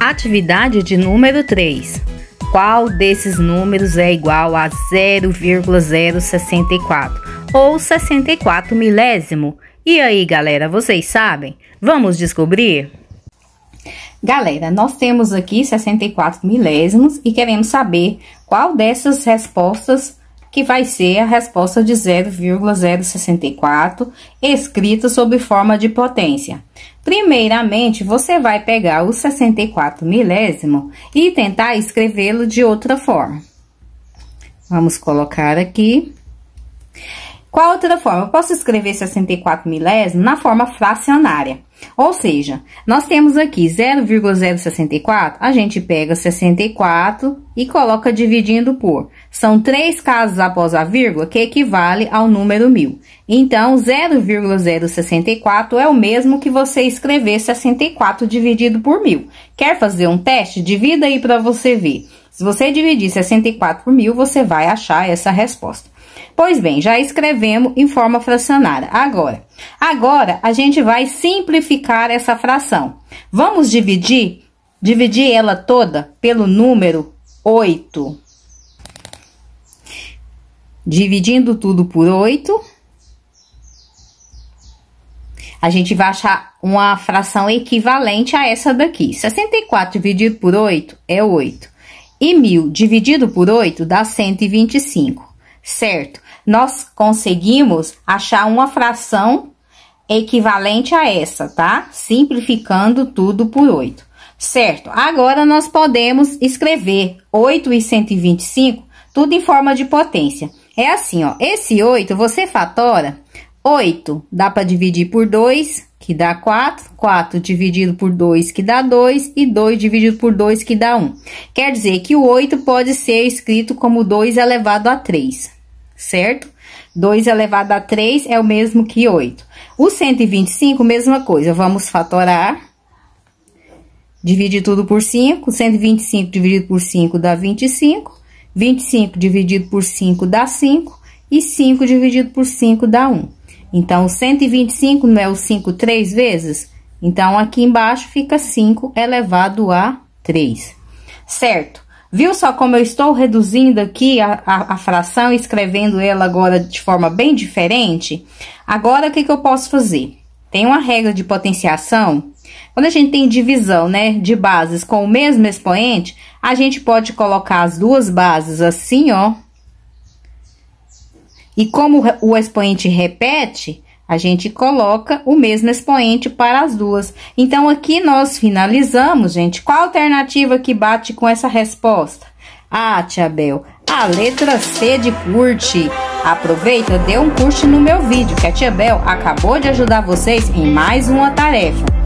Atividade de número 3. Qual desses números é igual a 0,064 ou 64 milésimo? E aí, galera, vocês sabem? Vamos descobrir? Galera, nós temos aqui 64 milésimos e queremos saber qual dessas respostas que vai ser a resposta de 0,064, escrita sob forma de potência. Primeiramente, você vai pegar o 64 milésimo e tentar escrevê-lo de outra forma. Vamos colocar aqui. Qual outra forma? Eu posso escrever 64 milésimos na forma fracionária. Ou seja, nós temos aqui 0,064, a gente pega 64 e coloca dividindo por. São três casos após a vírgula que equivale ao número 1000. Então, 0,064 é o mesmo que você escrever 64 dividido por 1000. Quer fazer um teste? Divida aí para você ver. Se você dividir 64 por 1000, você vai achar essa resposta. Pois bem, já escrevemos em forma fracionária. Agora, agora a gente vai simplificar essa fração. Vamos dividir, dividir ela toda pelo número 8. Dividindo tudo por 8, a gente vai achar uma fração equivalente a essa daqui. 64 dividido por 8 é 8. E 1.000 dividido por 8 dá 125 certo? Nós conseguimos achar uma fração equivalente a essa, tá? Simplificando tudo por 8. Certo, agora nós podemos escrever 8 e 125 tudo em forma de potência. É assim, ó, esse 8 você fatora 8, dá para dividir por 2, que dá 4, 4 dividido por 2, que dá 2, e 2 dividido por 2, que dá 1. Quer dizer que o 8 pode ser escrito como 2 elevado a 3 certo? 2 elevado a 3 é o mesmo que 8. O 125, mesma coisa, vamos fatorar. Divide tudo por 5, 125 dividido por 5 dá 25, 25 dividido por 5 dá 5, e 5 dividido por 5 dá 1. Então, 125 não é o 5 três vezes? Então, aqui embaixo fica 5 elevado a 3, certo? Viu só como eu estou reduzindo aqui a, a, a fração, escrevendo ela agora de forma bem diferente? Agora, o que, que eu posso fazer? Tem uma regra de potenciação. Quando a gente tem divisão né, de bases com o mesmo expoente, a gente pode colocar as duas bases assim, ó. E como o expoente repete, a gente coloca o mesmo expoente para as duas. Então, aqui nós finalizamos, gente. Qual alternativa que bate com essa resposta? Ah, Tia Bel, a letra C de curte. Aproveita, dê um curte no meu vídeo, que a Tia Bel acabou de ajudar vocês em mais uma tarefa.